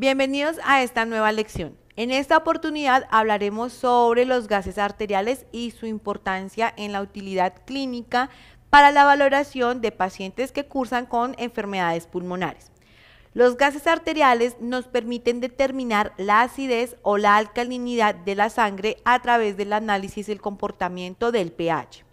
Bienvenidos a esta nueva lección. En esta oportunidad hablaremos sobre los gases arteriales y su importancia en la utilidad clínica para la valoración de pacientes que cursan con enfermedades pulmonares. Los gases arteriales nos permiten determinar la acidez o la alcalinidad de la sangre a través del análisis del comportamiento del pH.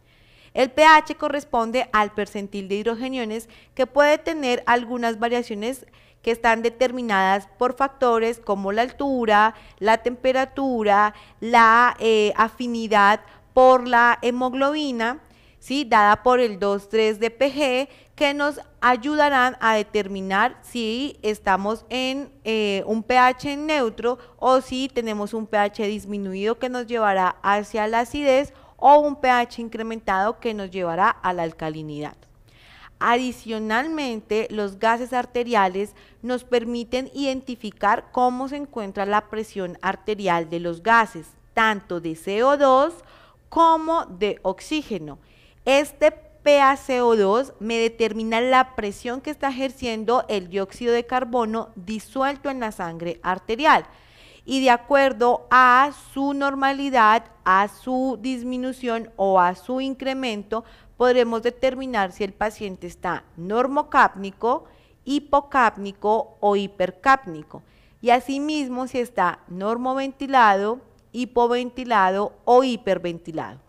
El pH corresponde al percentil de hidrogeniones que puede tener algunas variaciones que están determinadas por factores como la altura, la temperatura, la eh, afinidad por la hemoglobina, ¿sí? dada por el 2,3-DPG, que nos ayudarán a determinar si estamos en eh, un pH neutro o si tenemos un pH disminuido que nos llevará hacia la acidez o un pH incrementado que nos llevará a la alcalinidad. Adicionalmente, los gases arteriales nos permiten identificar cómo se encuentra la presión arterial de los gases, tanto de CO2 como de oxígeno. Este PaCO2 me determina la presión que está ejerciendo el dióxido de carbono disuelto en la sangre arterial y de acuerdo a su normalidad, a su disminución o a su incremento, podremos determinar si el paciente está normocápnico, hipocápnico o hipercápnico. Y asimismo si está normoventilado, hipoventilado o hiperventilado.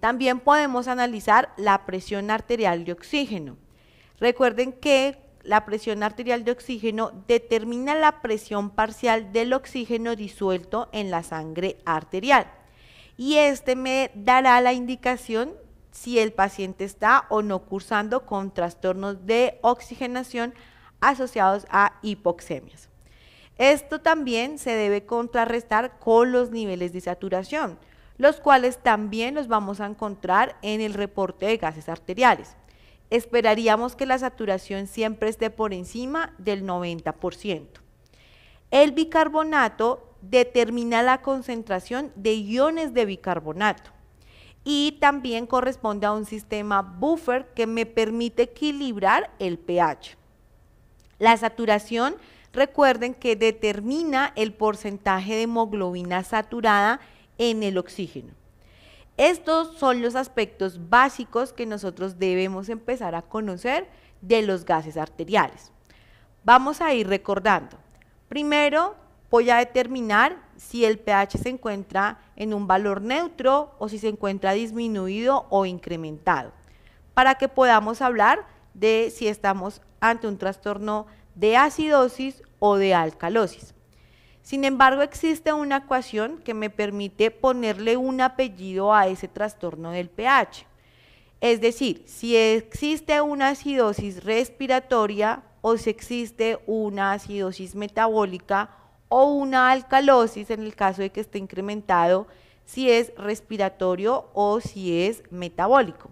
También podemos analizar la presión arterial de oxígeno. Recuerden que la presión arterial de oxígeno determina la presión parcial del oxígeno disuelto en la sangre arterial y este me dará la indicación si el paciente está o no cursando con trastornos de oxigenación asociados a hipoxemias. Esto también se debe contrarrestar con los niveles de saturación, los cuales también los vamos a encontrar en el reporte de gases arteriales. Esperaríamos que la saturación siempre esté por encima del 90%. El bicarbonato determina la concentración de iones de bicarbonato y también corresponde a un sistema buffer que me permite equilibrar el pH. La saturación, recuerden que determina el porcentaje de hemoglobina saturada en el oxígeno. Estos son los aspectos básicos que nosotros debemos empezar a conocer de los gases arteriales. Vamos a ir recordando. Primero, voy a determinar si el pH se encuentra en un valor neutro o si se encuentra disminuido o incrementado, para que podamos hablar de si estamos ante un trastorno de acidosis o de alcalosis. Sin embargo, existe una ecuación que me permite ponerle un apellido a ese trastorno del pH. Es decir, si existe una acidosis respiratoria o si existe una acidosis metabólica o una alcalosis en el caso de que esté incrementado si es respiratorio o si es metabólico.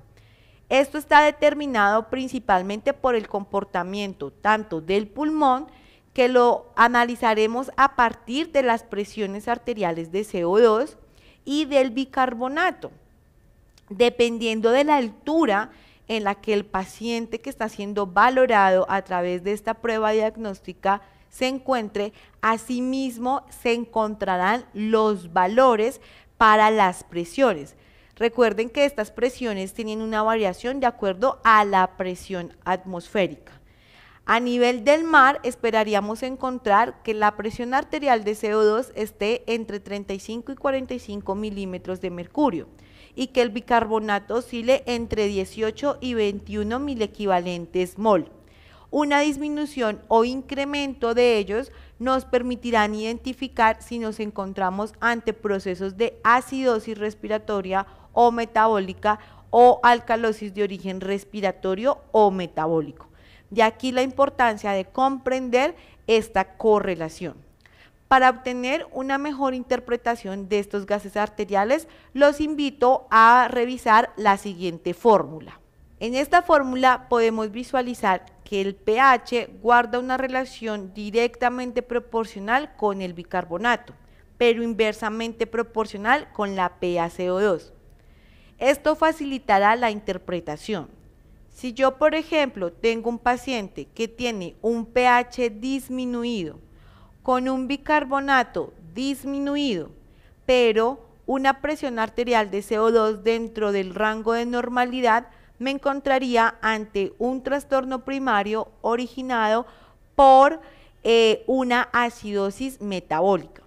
Esto está determinado principalmente por el comportamiento tanto del pulmón, que lo analizaremos a partir de las presiones arteriales de CO2 y del bicarbonato, dependiendo de la altura en la que el paciente que está siendo valorado a través de esta prueba diagnóstica se encuentre, asimismo se encontrarán los valores para las presiones. Recuerden que estas presiones tienen una variación de acuerdo a la presión atmosférica. A nivel del mar esperaríamos encontrar que la presión arterial de CO2 esté entre 35 y 45 milímetros de mercurio y que el bicarbonato oscile entre 18 y 21 mil equivalentes mol. Una disminución o incremento de ellos nos permitirán identificar si nos encontramos ante procesos de acidosis respiratoria o metabólica o alcalosis de origen respiratorio o metabólico. De aquí la importancia de comprender esta correlación. Para obtener una mejor interpretación de estos gases arteriales, los invito a revisar la siguiente fórmula. En esta fórmula podemos visualizar que el pH guarda una relación directamente proporcional con el bicarbonato, pero inversamente proporcional con la PaCO2. Esto facilitará la interpretación. Si yo, por ejemplo, tengo un paciente que tiene un pH disminuido, con un bicarbonato disminuido, pero una presión arterial de CO2 dentro del rango de normalidad, me encontraría ante un trastorno primario originado por eh, una acidosis metabólica.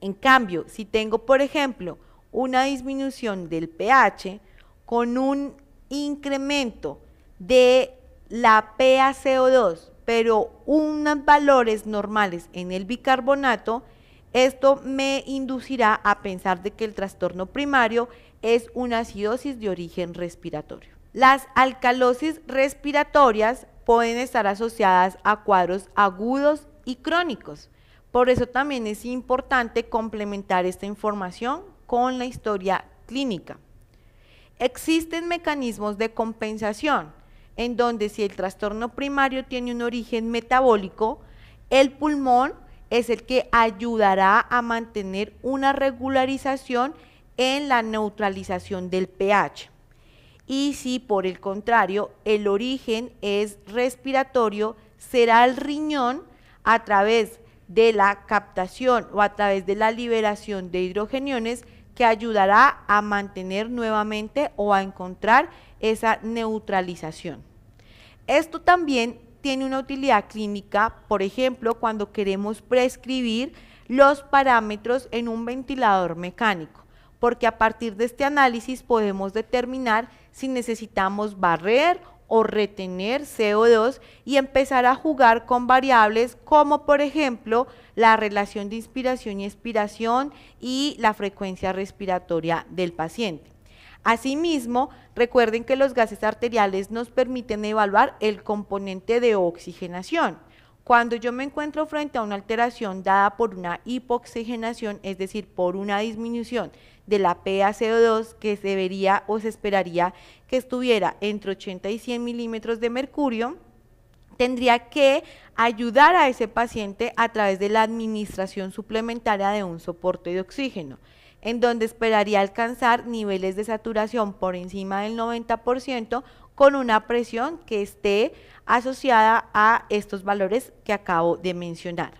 En cambio, si tengo, por ejemplo, una disminución del pH con un incremento de la PaCO2, pero unos valores normales en el bicarbonato, esto me inducirá a pensar de que el trastorno primario es una acidosis de origen respiratorio. Las alcalosis respiratorias pueden estar asociadas a cuadros agudos y crónicos. Por eso también es importante complementar esta información con la historia clínica. Existen mecanismos de compensación en donde si el trastorno primario tiene un origen metabólico, el pulmón es el que ayudará a mantener una regularización en la neutralización del pH. Y si por el contrario el origen es respiratorio, será el riñón a través de la captación o a través de la liberación de hidrogeniones que ayudará a mantener nuevamente o a encontrar esa neutralización. Esto también tiene una utilidad clínica, por ejemplo, cuando queremos prescribir los parámetros en un ventilador mecánico porque a partir de este análisis podemos determinar si necesitamos barrer o retener CO2 y empezar a jugar con variables como por ejemplo la relación de inspiración y expiración y la frecuencia respiratoria del paciente. Asimismo, recuerden que los gases arteriales nos permiten evaluar el componente de oxigenación. Cuando yo me encuentro frente a una alteración dada por una hipoxigenación, es decir, por una disminución de la PaCO2 que se vería o se esperaría que estuviera entre 80 y 100 milímetros de mercurio, tendría que ayudar a ese paciente a través de la administración suplementaria de un soporte de oxígeno en donde esperaría alcanzar niveles de saturación por encima del 90% con una presión que esté asociada a estos valores que acabo de mencionar.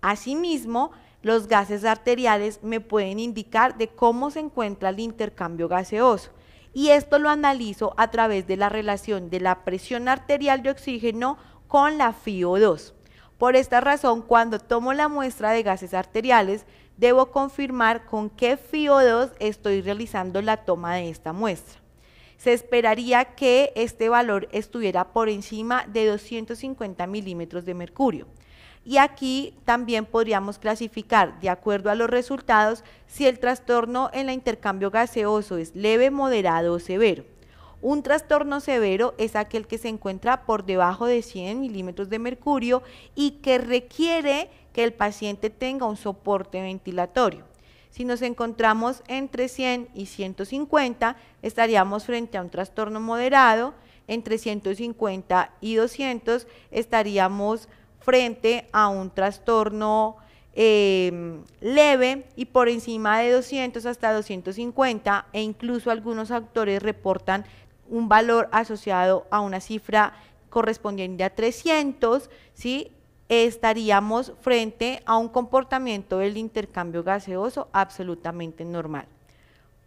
Asimismo, los gases arteriales me pueden indicar de cómo se encuentra el intercambio gaseoso y esto lo analizo a través de la relación de la presión arterial de oxígeno con la FiO2. Por esta razón, cuando tomo la muestra de gases arteriales, debo confirmar con qué FiO2 estoy realizando la toma de esta muestra se esperaría que este valor estuviera por encima de 250 milímetros de mercurio. Y aquí también podríamos clasificar, de acuerdo a los resultados, si el trastorno en el intercambio gaseoso es leve, moderado o severo. Un trastorno severo es aquel que se encuentra por debajo de 100 milímetros de mercurio y que requiere que el paciente tenga un soporte ventilatorio. Si nos encontramos entre 100 y 150, estaríamos frente a un trastorno moderado. Entre 150 y 200 estaríamos frente a un trastorno em, leve y por encima de 200 hasta 250 e incluso algunos autores reportan un valor asociado a una cifra correspondiente a 300, ¿sí? estaríamos frente a un comportamiento del intercambio gaseoso absolutamente normal.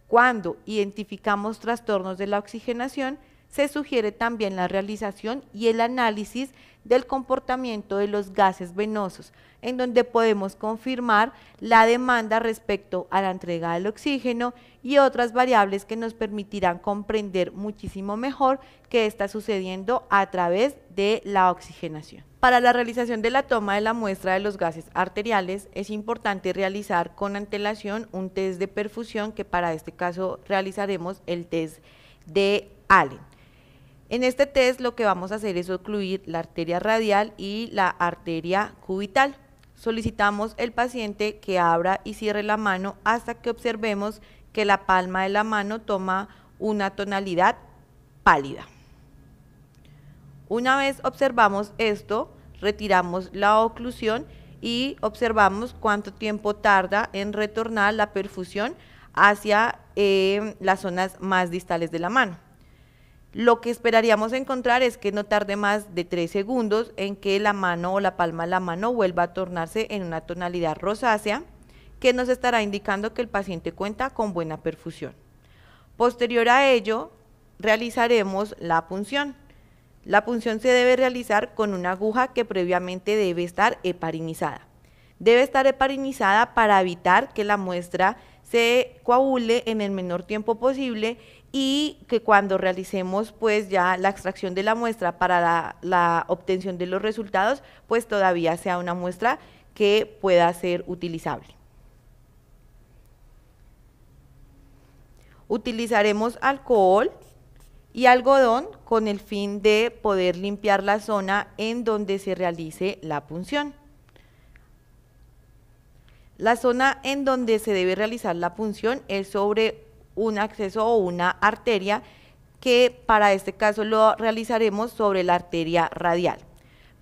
Cuando identificamos trastornos de la oxigenación, se sugiere también la realización y el análisis del comportamiento de los gases venosos, en donde podemos confirmar la demanda respecto a la entrega del oxígeno y otras variables que nos permitirán comprender muchísimo mejor qué está sucediendo a través de la oxigenación. Para la realización de la toma de la muestra de los gases arteriales es importante realizar con antelación un test de perfusión que para este caso realizaremos el test de Allen. En este test lo que vamos a hacer es ocluir la arteria radial y la arteria cubital. Solicitamos al paciente que abra y cierre la mano hasta que observemos que la palma de la mano toma una tonalidad pálida. Una vez observamos esto, retiramos la oclusión y observamos cuánto tiempo tarda en retornar la perfusión hacia eh, las zonas más distales de la mano. Lo que esperaríamos encontrar es que no tarde más de 3 segundos en que la mano o la palma de la mano vuelva a tornarse en una tonalidad rosácea que nos estará indicando que el paciente cuenta con buena perfusión. Posterior a ello, realizaremos la punción. La punción se debe realizar con una aguja que previamente debe estar heparinizada. Debe estar heparinizada para evitar que la muestra se coagule en el menor tiempo posible y que cuando realicemos pues ya la extracción de la muestra para la, la obtención de los resultados, pues todavía sea una muestra que pueda ser utilizable. Utilizaremos alcohol y algodón con el fin de poder limpiar la zona en donde se realice la punción. La zona en donde se debe realizar la punción es sobre un acceso o una arteria que para este caso lo realizaremos sobre la arteria radial.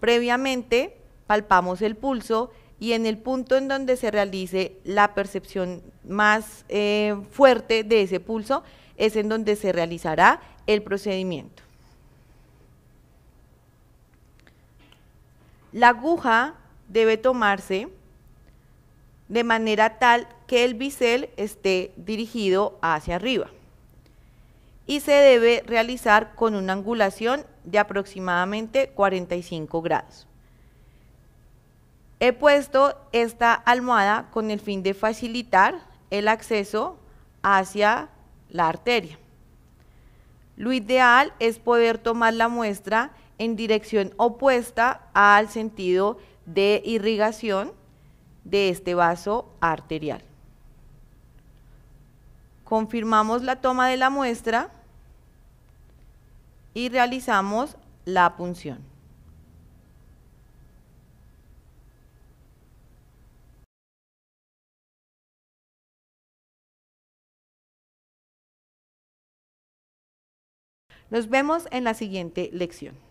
Previamente palpamos el pulso y en el punto en donde se realice la percepción más eh, fuerte de ese pulso es en donde se realizará el procedimiento. La aguja debe tomarse de manera tal que el bisel esté dirigido hacia arriba y se debe realizar con una angulación de aproximadamente 45 grados. He puesto esta almohada con el fin de facilitar el acceso hacia la arteria. Lo ideal es poder tomar la muestra en dirección opuesta al sentido de irrigación de este vaso arterial. Confirmamos la toma de la muestra y realizamos la punción. Nos vemos en la siguiente lección.